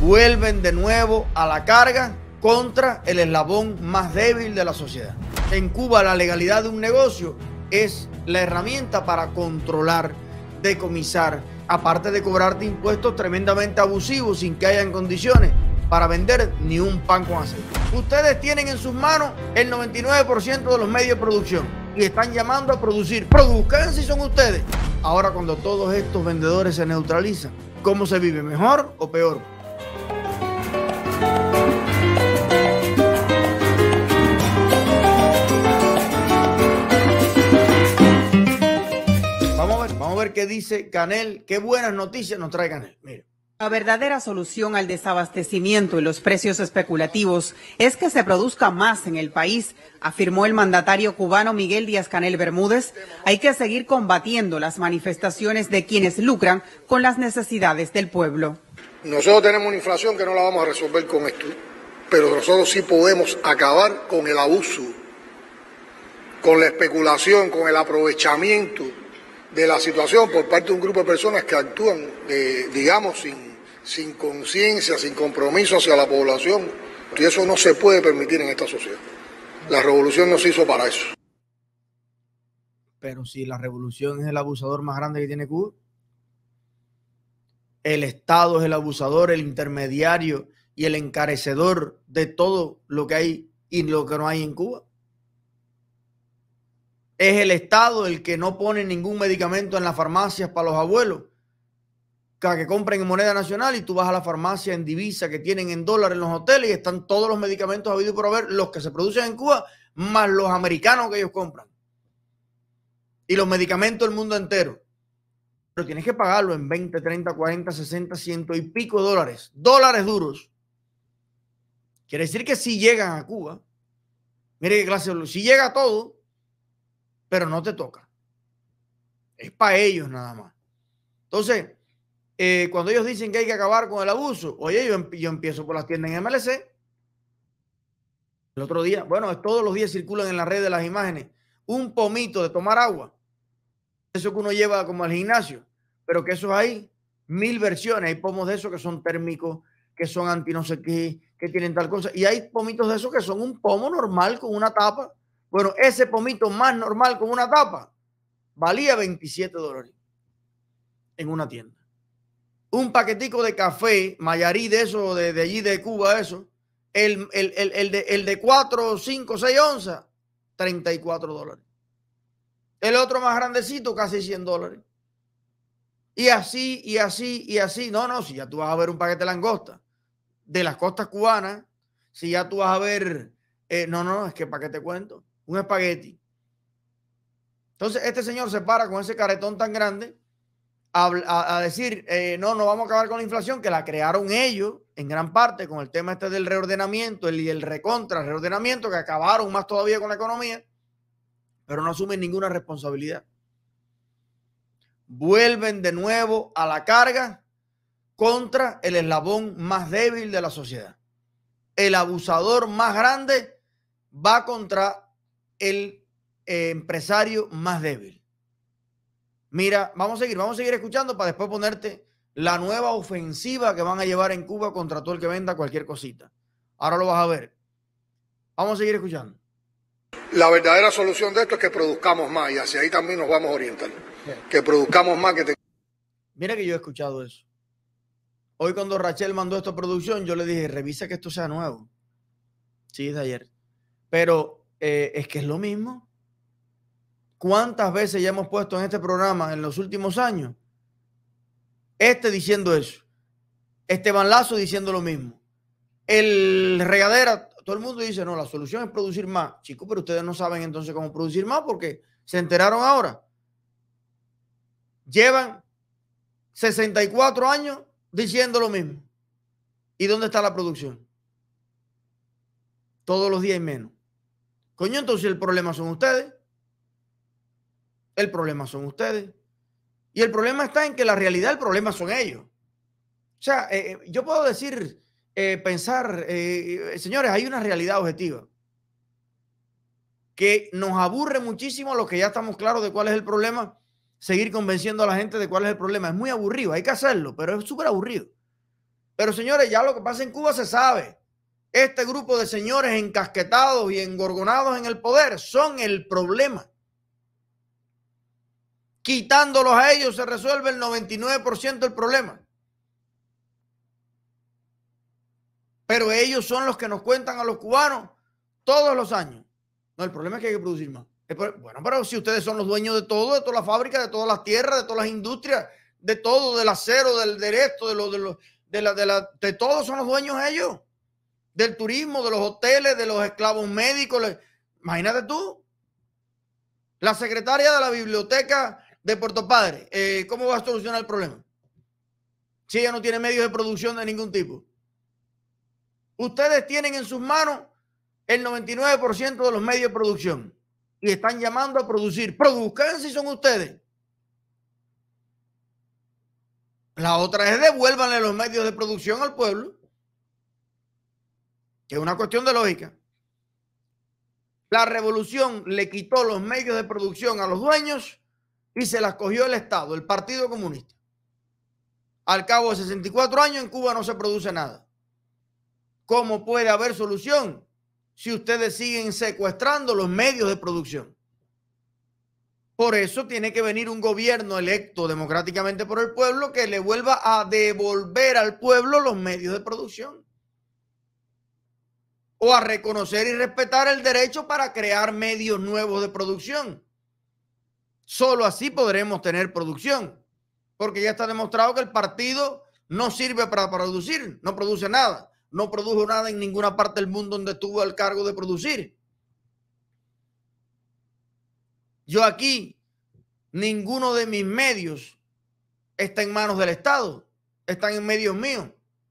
vuelven de nuevo a la carga contra el eslabón más débil de la sociedad. En Cuba la legalidad de un negocio es la herramienta para controlar, decomisar, aparte de cobrarte impuestos tremendamente abusivos sin que hayan condiciones para vender ni un pan con aceite. Ustedes tienen en sus manos el 99% de los medios de producción y están llamando a producir. Produzcan si son ustedes. Ahora cuando todos estos vendedores se neutralizan, ¿cómo se vive? ¿Mejor o peor? ver dice Canel, qué buenas noticias nos trae Canel. La verdadera solución al desabastecimiento y los precios especulativos es que se produzca más en el país, afirmó el mandatario cubano Miguel Díaz Canel Bermúdez. Hay que seguir combatiendo las manifestaciones de quienes lucran con las necesidades del pueblo. Nosotros tenemos una inflación que no la vamos a resolver con esto, pero nosotros sí podemos acabar con el abuso, con la especulación, con el aprovechamiento de la situación por parte de un grupo de personas que actúan, digamos, sin, sin conciencia, sin compromiso hacia la población. Y eso no se puede permitir en esta sociedad. La revolución no se hizo para eso. Pero si la revolución es el abusador más grande que tiene Cuba, el Estado es el abusador, el intermediario y el encarecedor de todo lo que hay y lo que no hay en Cuba es el Estado el que no pone ningún medicamento en las farmacias para los abuelos, que compren en moneda nacional y tú vas a la farmacia en divisa que tienen en dólares en los hoteles y están todos los medicamentos habidos por haber, los que se producen en Cuba, más los americanos que ellos compran. Y los medicamentos del mundo entero. Pero tienes que pagarlo en 20, 30, 40, 60, ciento y pico dólares. Dólares duros. Quiere decir que si llegan a Cuba, mire qué clase, si llega todo, pero no te toca. Es para ellos nada más. Entonces, eh, cuando ellos dicen que hay que acabar con el abuso, oye, yo, yo empiezo por las tiendas en MLC. El otro día, bueno, todos los días circulan en la red de las imágenes un pomito de tomar agua. Eso que uno lleva como al gimnasio, pero que eso hay mil versiones. Hay pomos de eso que son térmicos, que son anti no sé qué, que tienen tal cosa. Y hay pomitos de esos que son un pomo normal con una tapa bueno, ese pomito más normal con una tapa valía 27 dólares en una tienda. Un paquetico de café, Mayarí de eso, de, allí de Cuba, eso, el, el, de, el de 4, 5, 6 onzas, 34 dólares. El otro más grandecito, casi 100 dólares. Y así, y así, y así. No, no, si ya tú vas a ver un paquete langosta de las costas cubanas, si ya tú vas a ver, eh, no, no, es que para qué te cuento un espagueti. Entonces, este señor se para con ese caretón tan grande a, decir, eh, no, no vamos a acabar con la inflación, que la crearon ellos en gran parte con el tema este del reordenamiento y el recontra reordenamiento, que acabaron más todavía con la economía, pero no asumen ninguna responsabilidad. Vuelven de nuevo a la carga contra el eslabón más débil de la sociedad. El abusador más grande va contra el eh, empresario más débil. Mira, vamos a seguir, vamos a seguir escuchando para después ponerte la nueva ofensiva que van a llevar en Cuba contra todo el que venda cualquier cosita. Ahora lo vas a ver. Vamos a seguir escuchando. La verdadera solución de esto es que produzcamos más y hacia ahí también nos vamos a orientar. Que produzcamos más Mira que yo he escuchado eso. Hoy cuando Rachel mandó esta producción, yo le dije, revisa que esto sea nuevo. Sí, es de ayer. Pero eh, es que es lo mismo. ¿Cuántas veces ya hemos puesto en este programa en los últimos años? Este diciendo eso. Esteban Lazo diciendo lo mismo. El regadera, todo el mundo dice, no, la solución es producir más. Chicos, pero ustedes no saben entonces cómo producir más porque se enteraron ahora. Llevan 64 años diciendo lo mismo. ¿Y dónde está la producción? Todos los días y menos. Coño, entonces el problema son ustedes. El problema son ustedes. Y el problema está en que la realidad, el problema son ellos. O sea, eh, eh, yo puedo decir, eh, pensar, señores, hay una realidad objetiva que nos aburre muchísimo los que ya estamos claros de cuál es el problema, seguir convenciendo a la gente de cuál es el problema. Es muy aburrido, hay que hacerlo, pero es súper aburrido. Pero señores, ya lo que pasa en Cuba se sabe este grupo de señores encasquetados y engorgonados en el poder son el problema. Quitándolos a ellos se resuelve el 99% del problema. Pero ellos son los que nos cuentan a los cubanos todos los años. No, el problema es que hay que producir más. Bueno, pero si ustedes son los dueños de todo, de todas las fábricas, de todas las tierras, de todas las industrias, de todo, del acero, del derecho, de lo, de, de, de, de todos son los dueños ellos del turismo, de los hoteles, de los esclavos médicos. Imagínate tú, la secretaria de la biblioteca de Puerto Padre, eh, ¿cómo va a solucionar el problema? Si ella no tiene medios de producción de ningún tipo. Ustedes tienen en sus manos el 99% de los medios de producción y están llamando a producir. Produzcan si son ustedes. La otra es devuélvanle los medios de producción al pueblo que es una cuestión de lógica. La revolución le quitó los medios de producción a los dueños y se las cogió el Estado, el Partido Comunista. Al cabo de 64 años en Cuba no se produce nada. ¿Cómo puede haber solución si ustedes siguen secuestrando los medios de producción? Por eso tiene que venir un gobierno electo democráticamente por el pueblo que le vuelva a devolver al pueblo los medios de producción o a reconocer y respetar el derecho para crear medios nuevos de producción. Solo así podremos tener producción, porque ya está demostrado que el partido no sirve para producir, no produce nada, no produjo nada en ninguna parte del mundo donde tuvo el cargo de producir. Yo aquí, ninguno de mis medios está en manos del Estado, están en medios míos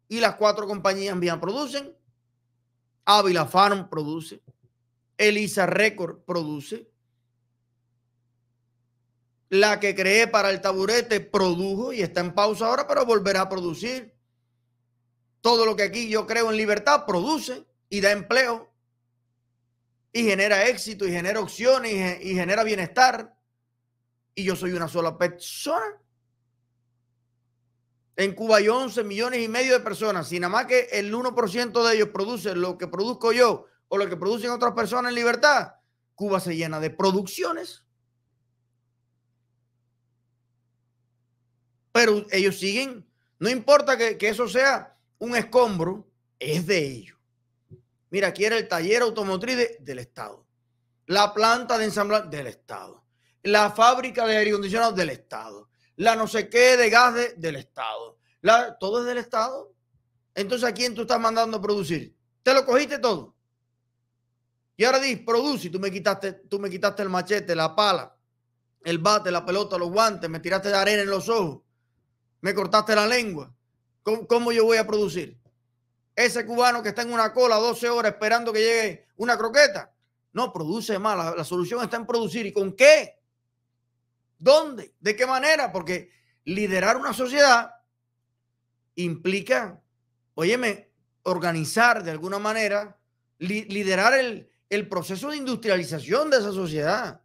y las cuatro compañías bien producen Ávila Farm produce, Elisa Record produce, la que creé para el taburete produjo y está en pausa ahora, pero volverá a producir. Todo lo que aquí yo creo en libertad produce y da empleo y genera éxito y genera opciones y genera bienestar. Y yo soy una sola persona en Cuba hay 11 millones y medio de personas. Si nada más que el 1% de ellos produce lo que produzco yo o lo que producen otras personas en libertad, Cuba se llena de producciones. Pero ellos siguen. No importa que, eso sea un escombro, es de ellos. Mira, aquí era el taller automotriz del Estado. La planta de ensamblar del Estado. La fábrica de aire acondicionado del Estado la no sé qué de gas del Estado. La, todo es del Estado. Entonces, ¿a quién tú estás mandando a producir? Te lo cogiste todo. Y ahora dices, produce, tú me quitaste, tú me quitaste el machete, la pala, el bate, la pelota, los guantes, me tiraste de arena en los ojos, me cortaste la lengua. ¿Cómo, yo voy a producir? Ese cubano que está en una cola 12 horas esperando que llegue una croqueta. No, produce más. La, la solución está en producir. ¿Y con qué? ¿Dónde? ¿De qué manera? Porque liderar una sociedad implica, óyeme, organizar de alguna manera, liderar el, el proceso de industrialización de esa sociedad,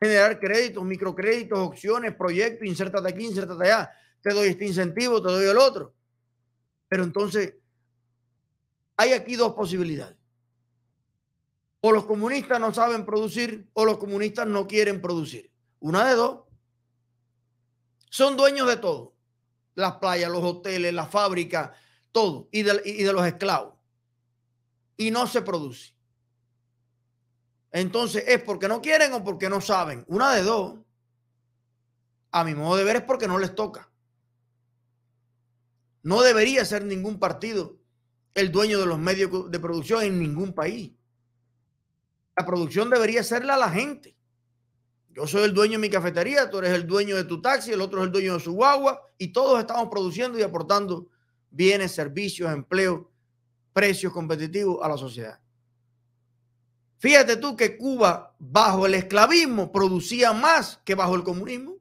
generar créditos, microcréditos, opciones, proyectos, insértate aquí, insértate allá, te doy este incentivo, te doy el otro. Pero entonces, hay aquí dos posibilidades. O los comunistas no saben producir o los comunistas no quieren producir. Una de dos. Son dueños de todo. Las playas, los hoteles, las fábricas, todo. Y de, los esclavos. Y no se produce. Entonces, ¿es porque no quieren o porque no saben? Una de dos. A mi modo de ver es porque no les toca. No debería ser ningún partido el dueño de los medios de producción en ningún país. La producción debería serla a la gente. Yo soy el dueño de mi cafetería, tú eres el dueño de tu taxi, el otro es el dueño de su guagua y todos estamos produciendo y aportando bienes, servicios, empleo, precios competitivos a la sociedad. Fíjate tú que Cuba bajo el esclavismo producía más que bajo el comunismo.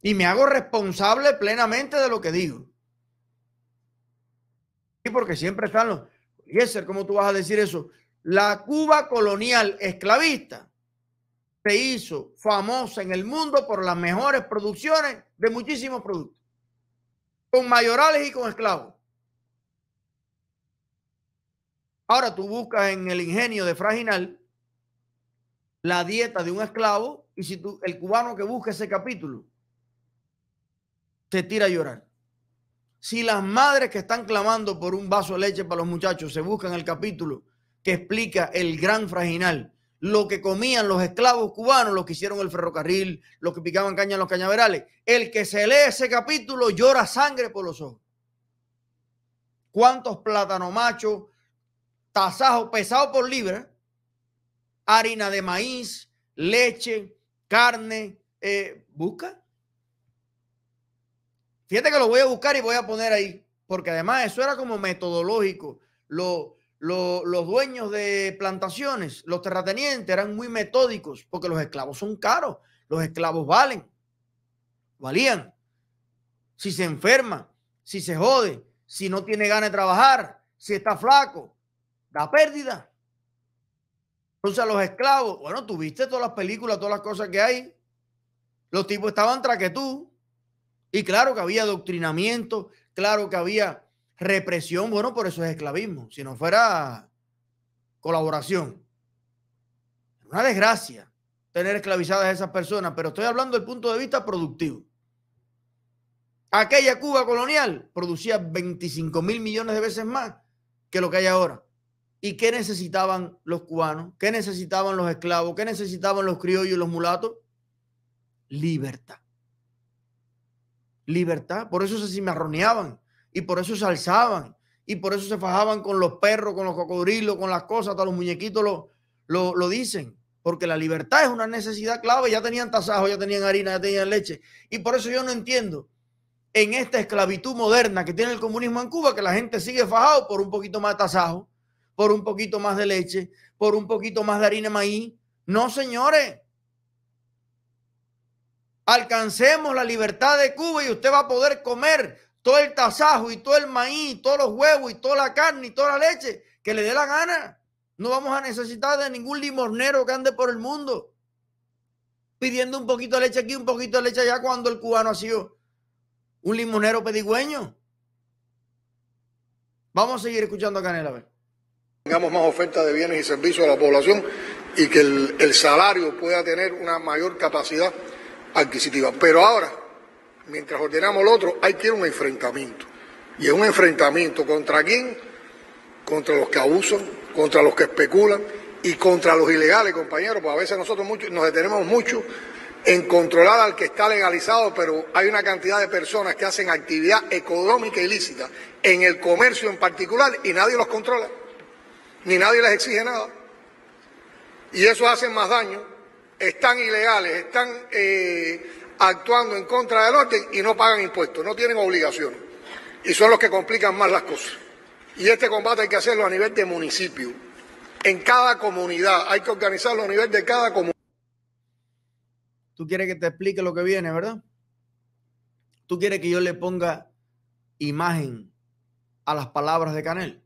Y me hago responsable plenamente de lo que digo. Y porque siempre están los... ser ¿cómo tú vas a decir eso? La Cuba colonial esclavista se hizo famosa en el mundo por las mejores producciones de muchísimos productos, con mayorales y con esclavos. Ahora tú buscas en el ingenio de Fraginal la dieta de un esclavo y si tú, el cubano que busca ese capítulo te tira a llorar. Si las madres que están clamando por un vaso de leche para los muchachos se buscan el capítulo que explica el gran Fraginal lo que comían los esclavos cubanos, los que hicieron el ferrocarril, los que picaban caña en los cañaverales. El que se lee ese capítulo llora sangre por los ojos. ¿Cuántos plátano machos, tasajos pesados por libra, harina de maíz, leche, carne? Eh, busca. Fíjate que lo voy a buscar y voy a poner ahí, porque además eso era como metodológico. Lo, los dueños de plantaciones, los terratenientes, eran muy metódicos porque los esclavos son caros, los esclavos valen, valían. Si se enferma, si se jode, si no tiene ganas de trabajar, si está flaco, da pérdida. Entonces los esclavos, bueno, tuviste todas las películas, todas las cosas que hay. Los tipos estaban tú Y claro que había adoctrinamiento, claro que había Represión, bueno, por eso es esclavismo. Si no fuera colaboración. Una desgracia tener esclavizadas a esas personas, pero estoy hablando del punto de vista productivo. Aquella Cuba colonial producía 25 mil millones de veces más que lo que hay ahora. ¿Y qué necesitaban los cubanos? ¿Qué necesitaban los esclavos? ¿Qué necesitaban los criollos y los mulatos? Libertad. Libertad. Por eso se cimarroneaban y por eso se alzaban y por eso se fajaban con los perros, con los cocodrilos, con las cosas, hasta los muñequitos lo, lo, lo dicen, porque la libertad es una necesidad clave, ya tenían tasajo, ya tenían harina, ya tenían leche, y por eso yo no entiendo en esta esclavitud moderna que tiene el comunismo en Cuba, que la gente sigue fajado por un poquito más de tasajo, por un poquito más de leche, por un poquito más de harina de maíz. No, señores. Alcancemos la libertad de Cuba y usted va a poder comer todo el tasajo y todo el maíz, todos los huevos y toda la carne y toda la leche que le dé la gana. No vamos a necesitar de ningún limonero que ande por el mundo pidiendo un poquito de leche aquí, un poquito de leche allá, cuando el cubano ha sido un limonero pedigüeño. Vamos a seguir escuchando a Canela. ver. Tengamos más oferta de bienes y servicios a la población y que el salario pueda tener una mayor capacidad adquisitiva. Pero ahora, mientras ordenamos lo otro, hay que ir un enfrentamiento. Y es un enfrentamiento contra quién? Contra los que abusan, contra los que especulan y contra los ilegales, compañeros, Porque a veces nosotros nos detenemos mucho en controlar al que está legalizado, pero hay una cantidad de personas que hacen actividad económica ilícita en el comercio en particular y nadie los controla, ni nadie les exige nada. Y eso hace más daño, están ilegales, están eh, actuando en contra del orden y no pagan impuestos, no tienen obligación Y son los que complican más las cosas. Y este combate hay que hacerlo a nivel de municipio, en cada comunidad, hay que organizarlo a nivel de cada comunidad. Tú quieres que te explique lo que viene, ¿verdad? Tú quieres que yo le ponga imagen a las palabras de Canel.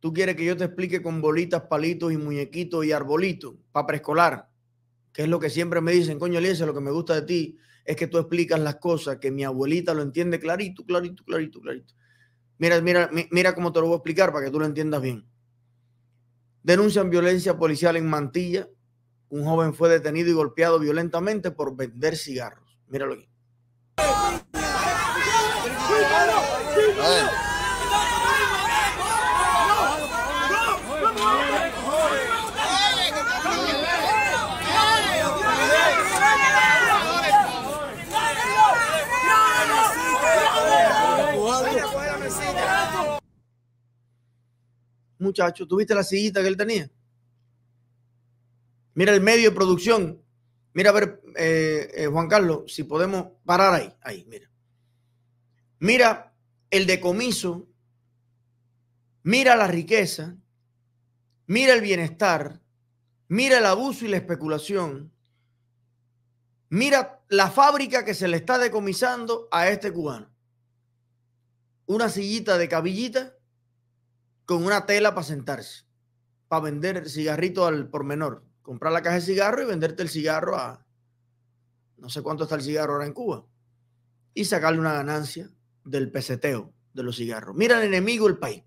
Tú quieres que yo te explique con bolitas, palitos y muñequitos y arbolitos para preescolar que es lo que siempre me dicen, coño Eliezer, lo que me gusta de ti es que tú explicas las cosas, que mi abuelita lo entiende clarito, clarito, clarito, clarito. Mira, mira, mira cómo te lo voy a explicar para que tú lo entiendas bien. Denuncian violencia policial en Mantilla. Un joven fue detenido y golpeado violentamente por vender cigarros. Míralo aquí. Muchacho, ¿tuviste la sillita que él tenía? Mira el medio de producción. Mira, a ver, eh, eh, Juan Carlos, si podemos parar ahí. Ahí, mira. Mira el decomiso. Mira la riqueza. Mira el bienestar. Mira el abuso y la especulación. Mira la fábrica que se le está decomisando a este cubano una sillita de cabillita con una tela para sentarse, para vender el cigarrito al por menor. Comprar la caja de cigarro y venderte el cigarro a no sé cuánto está el cigarro ahora en Cuba y sacarle una ganancia del peseteo de los cigarros. Mira el enemigo del país.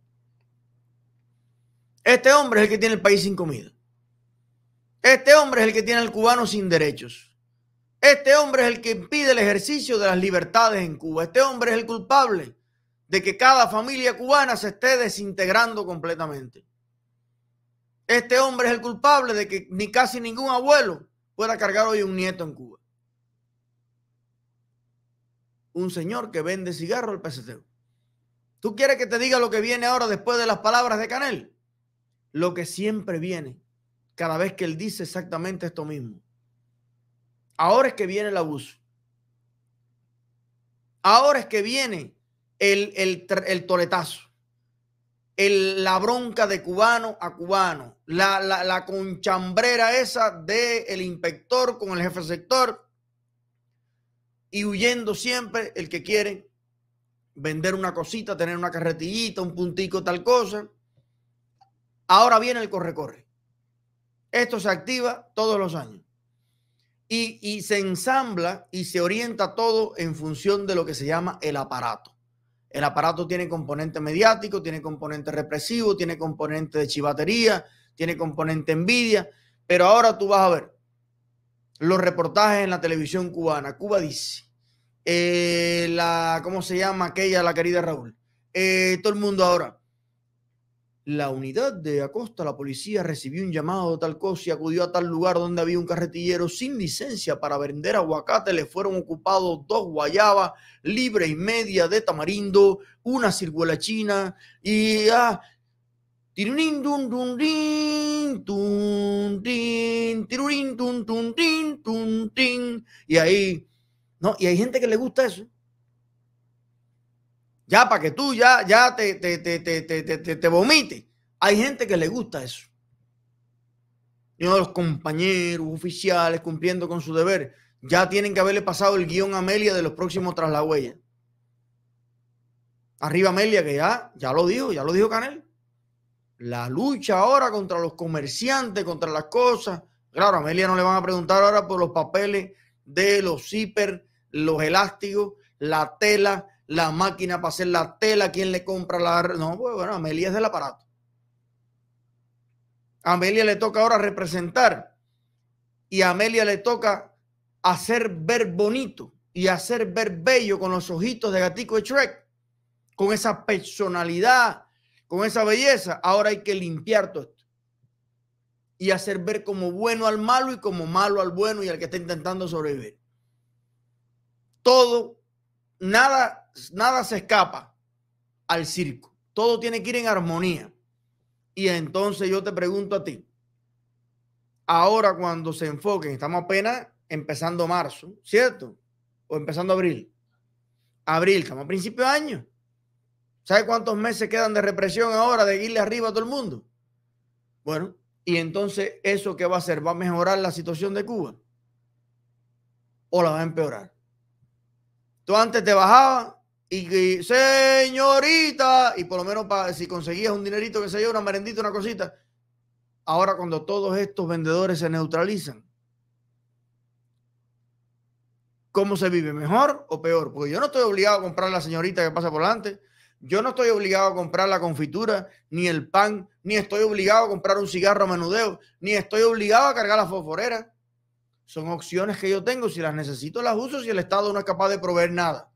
Este hombre es el que tiene el país sin comida. Este hombre es el que tiene al cubano sin derechos. Este hombre es el que impide el ejercicio de las libertades en Cuba. Este hombre es el culpable de que cada familia cubana se esté desintegrando completamente. Este hombre es el culpable de que ni casi ningún abuelo pueda cargar hoy un nieto en Cuba. Un señor que vende cigarro al pesetero. ¿Tú quieres que te diga lo que viene ahora después de las palabras de Canel? Lo que siempre viene cada vez que él dice exactamente esto mismo. Ahora es que viene el abuso. Ahora es que viene el, el toletazo, la bronca de cubano a cubano, la, conchambrera esa del el inspector con el jefe sector y huyendo siempre el que quiere vender una cosita, tener una carretillita, un puntico, tal cosa. Ahora viene el corre-corre. Esto se activa todos los años. y, se ensambla y se orienta todo en función de lo que se llama el aparato. El aparato tiene componente mediático, tiene componente represivo, tiene componente de chivatería, tiene componente envidia, pero ahora tú vas a ver los reportajes en la televisión cubana. Cuba dice, eh, la, ¿cómo se llama aquella, la querida Raúl? Eh, todo el mundo ahora la unidad de Acosta, la policía, recibió un llamado de tal cosa y acudió a tal lugar donde había un carretillero sin licencia para vender aguacate. Le fueron ocupados dos guayabas, libre y media de tamarindo, una ciruela china y... Ah, tirurín, dun, tin, tun, tin, tirurín, Y ahí, ¿no? Y hay gente que le gusta eso ya para que tú ya, ya te, te, te, te vomites. Hay gente que le gusta eso. Y uno de los compañeros oficiales cumpliendo con su deber, ya tienen que haberle pasado el guión a Amelia de los próximos tras la huella. Arriba Amelia, que ya, ya lo dijo, ya lo dijo Canel. La lucha ahora contra los comerciantes, contra las cosas. Claro, a Amelia no le van a preguntar ahora por los papeles de los zipper, los elásticos, la tela, la máquina para hacer la tela, quién le compra la... No, pues bueno, Amelia es del aparato. Amelia le toca ahora representar y a Amelia le toca hacer ver bonito y hacer ver bello con los ojitos de gatico de Shrek, con esa personalidad, con esa belleza. Ahora hay que limpiar todo esto y hacer ver como bueno al malo y como malo al bueno y al que está intentando sobrevivir. Todo nada, nada se escapa al circo. Todo tiene que ir en armonía. Y entonces yo te pregunto a ti, ahora cuando se enfoquen, estamos apenas empezando marzo, ¿cierto? O empezando abril. Abril, estamos a principio de año. ¿Sabe cuántos meses quedan de represión ahora, de irle arriba a todo el mundo? Bueno, y entonces eso qué va a hacer? ¿Va a mejorar la situación de Cuba? ¿O la va a empeorar? Tú antes te bajabas y, señorita, y por lo menos si conseguías un dinerito, que se yo, una merendita, una cosita. Ahora cuando todos estos vendedores se neutralizan, ¿cómo se vive? ¿Mejor o peor? Porque yo no estoy obligado a comprar la señorita que pasa por delante. Yo no estoy obligado a comprar la confitura, ni el pan, ni estoy obligado a comprar un cigarro a menudeo, ni estoy obligado a cargar la fosforera. Son opciones que yo tengo. Si las necesito, las uso. Si el Estado no es capaz de proveer nada.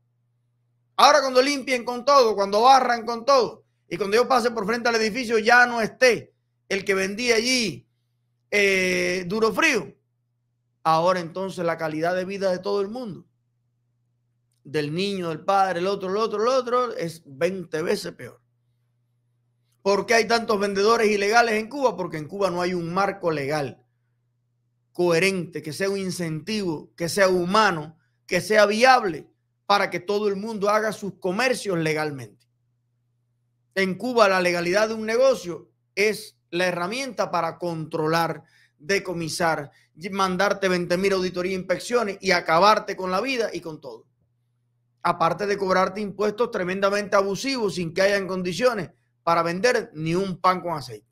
Ahora cuando limpien con todo, cuando barran con todo, y cuando yo pase por frente al edificio ya no esté el que vendía allí eh, duro frío. Ahora entonces la calidad de vida de todo el mundo, del niño, del padre, el otro, el otro, el otro, es 20 veces peor. ¿Por qué hay tantos vendedores ilegales en Cuba? Porque en Cuba no hay un marco legal coherente, que sea un incentivo, que sea humano, que sea viable para que todo el mundo haga sus comercios legalmente. En Cuba la legalidad de un negocio es la herramienta para controlar, decomisar, mandarte 20.000 mil auditorías, e inspecciones y acabarte con la vida y con todo. Aparte de cobrarte impuestos tremendamente abusivos sin que haya condiciones para vender ni un pan con aceite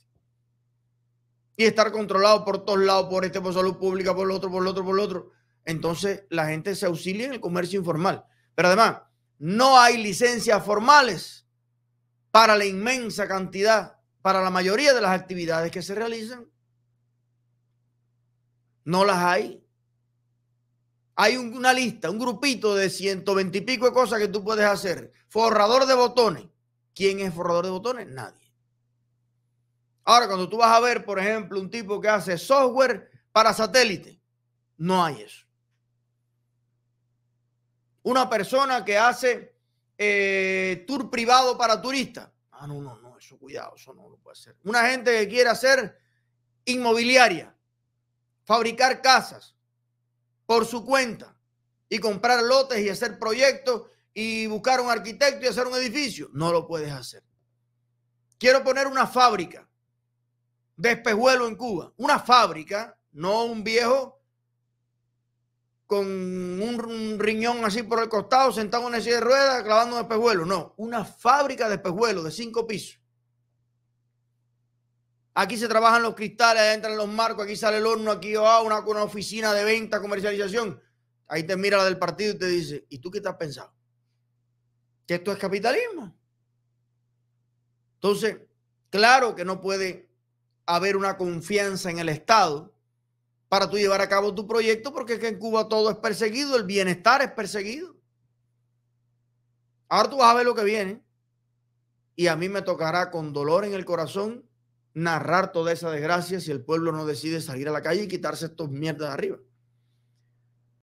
y estar controlado por todos lados, por este, por salud pública, por el otro, por el otro, por el otro. Entonces la gente se auxilia en el comercio informal. Pero además, no hay licencias formales para la inmensa cantidad, para la mayoría de las actividades que se realizan. No las hay. Hay una lista, un grupito de ciento veintipico de cosas que tú puedes hacer. Forrador de botones. ¿Quién es forrador de botones? Nadie. Ahora, cuando tú vas a ver, por ejemplo, un tipo que hace software para satélite, no hay eso. Una persona que hace eh, tour privado para turistas. Ah, no, no, no, eso cuidado, eso no lo puede hacer. Una gente que quiere hacer inmobiliaria, fabricar casas por su cuenta y comprar lotes y hacer proyectos y buscar un arquitecto y hacer un edificio, no lo puedes hacer. Quiero poner una fábrica Despejuelo en Cuba, una fábrica, no un viejo con un riñón así por el costado, sentado en una silla de ruedas, clavando despejuelo, No, una fábrica de despejuelo de cinco pisos. Aquí se trabajan los cristales, entran los marcos, aquí sale el horno, aquí va una, una oficina de venta, comercialización. Ahí te mira la del partido y te dice, ¿y tú qué estás pensando? ¿Que esto es capitalismo? Entonces, claro que no puede haber una confianza en el Estado para tú llevar a cabo tu proyecto, porque es que en Cuba todo es perseguido, el bienestar es perseguido. Ahora tú vas a ver lo que viene y a mí me tocará con dolor en el corazón narrar toda esa desgracia si el pueblo no decide salir a la calle y quitarse estos mierdas de arriba.